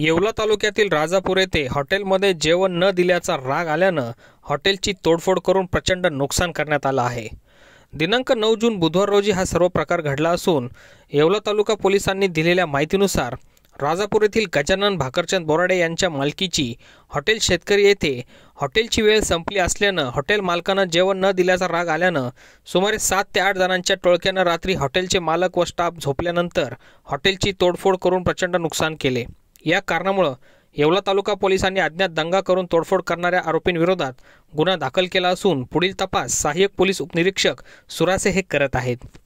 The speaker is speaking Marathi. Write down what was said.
येवला तालुक्यातील राजापूर येथे हॉटेलमध्ये जेवण न दिल्याचा राग आल्यानं हॉटेलची तोडफोड करून प्रचंड नुकसान करण्यात आलं आहे दिनांक नऊ जून बुधवार रोजी हा सर्व प्रकार घडला असून येवला तालुका पोलिसांनी दिलेल्या माहितीनुसार राजापूर येथील गजानन भाकरचंद बोराडे यांच्या मालकीची हॉटेल शेतकरी येथे हॉटेलची वेळ संपली असल्यानं हॉटेल मालकानं जेवण न दिल्याचा राग आल्यानं सुमारे सात ते आठ जणांच्या टोळक्यानं रात्री हॉटेलचे मालक व स्टाफ झोपल्यानंतर हॉटेलची तोडफोड करून प्रचंड नुकसान केले या कारणामुळं येवला तालुका पोलिसांनी अज्ञात दंगा करून तोडफोड करणाऱ्या आरोपींविरोधात गुन्हा दाखल केला असून पुढील तपास सहाय्यक पोलीस उपनिरीक्षक सुरासे हे करत आहेत